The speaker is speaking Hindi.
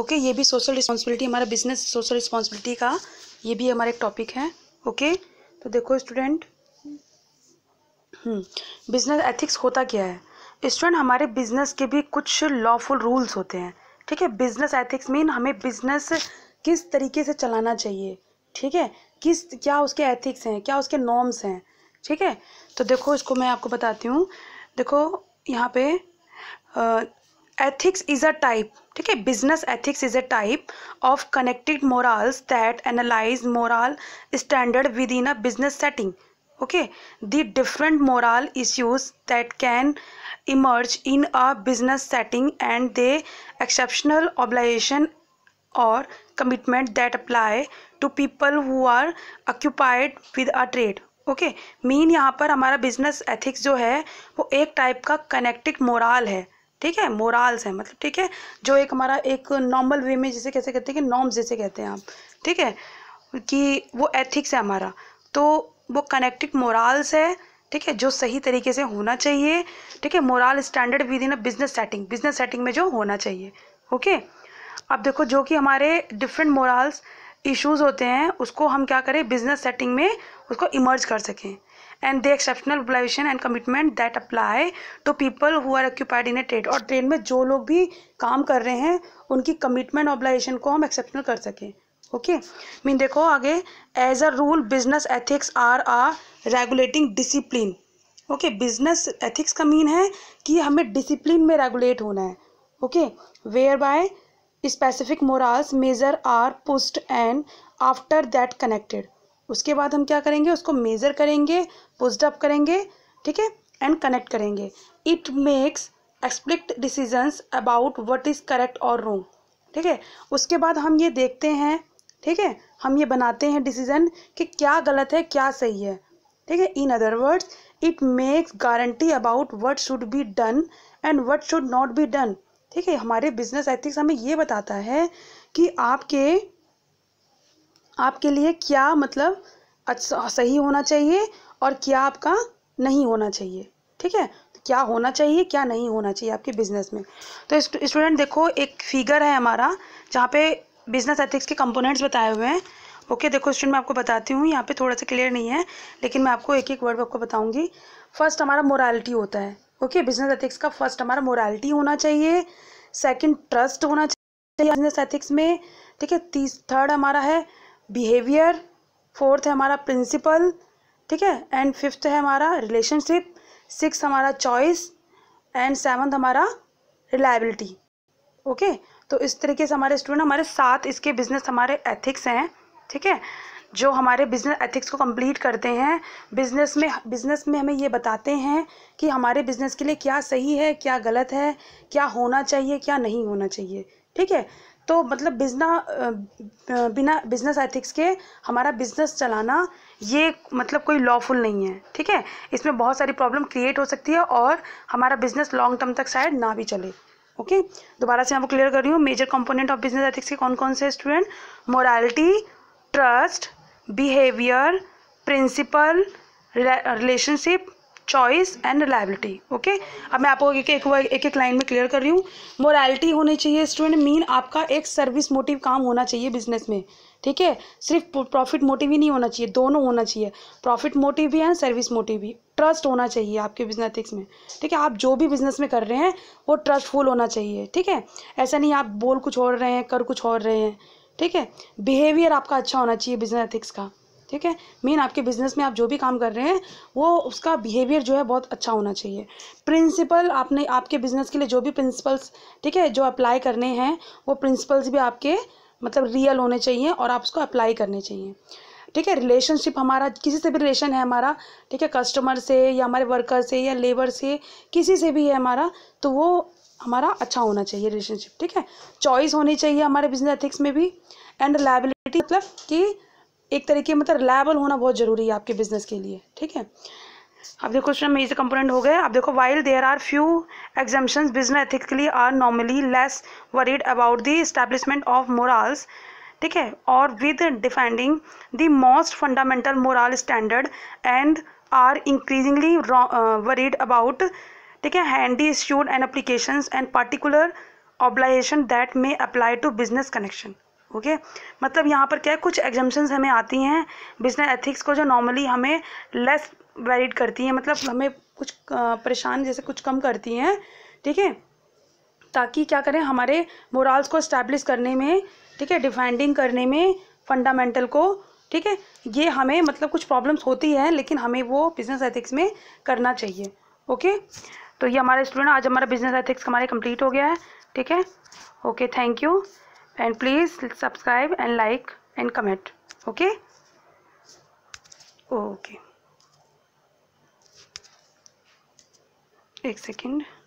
ओके ये भी सोशल रिस्पॉन्सिबिलिटी हमारा बिजनेस सोशल रिस्पॉन्सिबिलिटी का ये भी हमारा एक टॉपिक है ओके तो देखो स्टूडेंट बिजनेस एथिक्स होता क्या है स्टूडेंट हमारे बिजनेस के भी कुछ लॉफुल रूल्स होते हैं ठीक है बिजनेस एथिक्स मीन हमें बिजनेस किस तरीके से चलाना चाहिए ठीक है किस क्या उसके एथिक्स हैं क्या उसके नॉर्म्स हैं ठीक है तो देखो इसको मैं आपको बताती हूँ देखो यहाँ पे एथिक्स इज अ टाइप ठीक है business ethics is a type of connected morals that analyse moral standard within a business setting okay the different moral issues that can emerge in a business setting and the exceptional obligation और commitment that apply to people who are occupied with a trade okay main यहाँ पर हमारा बिजनेस एथिक्स जो है वो एक टाइप का कनेक्टिक मोरल है ठीक है मोराल्स हैं मतलब ठीक है जो एक हमारा एक नॉर्मल वे में जिसे कैसे कहते हैं कि नॉर्म्स जिसे कहते हैं आप ठीक है कि वो एथिक्स है हमारा तो वो कनेक्टिव मोराल्स है ठीक है जो सही तरीके से होना चाहिए ठीक है moral standard within a business setting business setting में जो होना चाहिए ओके अब देखो जो कि हमारे डिफरेंट मोरल्स इश्यूज होते हैं उसको हम क्या करें बिजनेस सेटिंग में उसको इमर्ज कर सकें and the exceptional mobilisation and commitment that apply to people who are occupied in a trade और ट्रेड में जो लोग भी काम कर रहे हैं उनकी कमिटमेंट मोबिलाइजेशन को हम एक्सेप्शनल कर सकें ओके मीन देखो आगे as a rule business ethics are a regulating discipline okay business ethics का मीन है कि हमें डिसिप्लिन में रेगुलेट होना है okay whereby specific morals measure are pushed and after that connected उसके बाद हम क्या करेंगे उसको मेज़र करेंगे पुस्ड अप करेंगे ठीक है एंड कनेक्ट करेंगे it makes explicit decisions about what is correct और रोंग ठीक है उसके बाद हम ये देखते हैं ठीक है हम ये बनाते हैं डिसीजन कि क्या गलत है क्या सही है ठीक है in other words it makes guarantee about what should be done and what should not be done ठीक है हमारे बिजनेस एथिक्स हमें ये बताता है कि आपके आपके लिए क्या मतलब अच्छा सही होना चाहिए और क्या आपका नहीं होना चाहिए ठीक है तो क्या होना चाहिए क्या नहीं होना चाहिए आपके बिजनेस में तो स्टूडेंट देखो एक फिगर है हमारा जहाँ पे बिजनेस एथिक्स के कंपोनेंट्स बताए हुए हैं ओके देखो स्टूडेंट मैं आपको बताती हूँ यहाँ पे थोड़ा सा क्लियर नहीं है लेकिन मैं आपको एक एक वर्ड आपको बताऊँगी फर्स्ट हमारा मोरालिटी होता है ओके बिजनेस एथिक्स का फर्स्ट हमारा मोरालिटी होना चाहिए सेकेंड ट्रस्ट होना चाहिए बिजनेस एथिक्स में ठीक है तीस थर्ड हमारा है बिहेवियर फोर्थ है हमारा प्रिंसिपल ठीक है एंड फिफ्थ है हमारा रिलेशनशिप सिक्स हमारा चॉइस एंड सेवन्थ हमारा रिलायबिलिटी ओके तो इस तरीके से हमारे स्टूडेंट हमारे सात इसके बिजनेस हमारे एथिक्स हैं ठीक है जो हमारे बिजनेस एथिक्स को कंप्लीट करते हैं बिजनेस में बिजनेस में हमें ये बताते हैं कि हमारे बिजनेस के लिए क्या सही है क्या गलत है क्या होना चाहिए क्या नहीं होना चाहिए ठीक है तो मतलब बिजना बिना बिजनेस एथिक्स के हमारा बिजनेस चलाना ये मतलब कोई लॉफुल नहीं है ठीक है इसमें बहुत सारी प्रॉब्लम क्रिएट हो सकती है और हमारा बिजनेस लॉन्ग टर्म तक शायद ना भी चले ओके दोबारा से आपको क्लियर कर रही हूँ major component of business ethics के कौन कौन से student morality trust behaviour principle relationship choice and reliability okay अब मैं आपको एक एक एक एक लाइन में क्लियर कर रही हूँ मोरालिटी होनी चाहिए स्टूडेंट मीन आपका एक सर्विस मोटिव काम होना चाहिए बिजनेस में ठीक है सिर्फ प्रॉफिट मोटिव ही नहीं होना चाहिए दोनों होना चाहिए प्रॉफिट मोटिव भी एंड सर्विस मोटिव भी ट्रस्ट होना चाहिए आपके बिजनेथिक्स में ठीक है आप जो भी बिजनेस में कर रहे हैं वो ट्रस्टफुल होना चाहिए ठीक है ऐसा नहीं आप बोल कुछ और रहे हैं कर कुछ और रहे हैं ठीक है बिहेवियर आपका अच्छा होना चाहिए बिजनेथिक्स का ठीक है मेन आपके बिजनेस में आप जो भी काम कर रहे हैं वो उसका बिहेवियर जो है बहुत अच्छा होना चाहिए प्रिंसिपल आपने आपके बिजनेस के लिए जो भी प्रिंसिपल्स ठीक है जो अप्लाई करने हैं वो प्रिंसिपल्स भी आपके मतलब रियल होने चाहिए और आप उसको अप्लाई करने चाहिए ठीक है रिलेशनशिप हमारा किसी से भी रिलेशन है हमारा ठीक है कस्टमर से या हमारे वर्कर से या लेबर से किसी से भी है हमारा तो वो हमारा अच्छा होना चाहिए रिलेशनशिप ठीक है चॉइस होनी चाहिए हमारे बिजनेस एथिक्स में भी एंड लाइबिलिटी मतलब कि एक तरीके मतलब रिलायबल होना बहुत ज़रूरी है आपके बिज़नेस के लिए ठीक है अब देखो उसमें मेजर कंपोनेंट हो गए अब देखो while there are few examination business ethically are normally less worried about the establishment of morals ठीक है और with defending the most fundamental moral standard and are increasingly worried about ठीक है handy issued and application and particular obligation that may apply to business connection okay मतलब यहाँ पर क्या है कुछ एग्जम्पन्स हमें आती हैं बिजनेस एथिक्स को जो नॉर्मली हमें लेस वैरिड करती हैं मतलब हमें कुछ परेशान जैसे कुछ कम करती हैं ठीक है ताकि क्या करें हमारे मोरल्स को इस्टेब्लिश करने में ठीक है डिफेंडिंग करने में फंडामेंटल को ठीक है ये हमें मतलब कुछ प्रॉब्लम्स होती है लेकिन हमें वो बिजनेस एथिक्स में करना चाहिए ओके तो ये हमारे स्टूडेंट आज हमारा बिजनेस एथिक्स हमारे कंप्लीट हो गया है ठीक है okay thank you and please subscribe and like and comment okay okay एक सेकेंड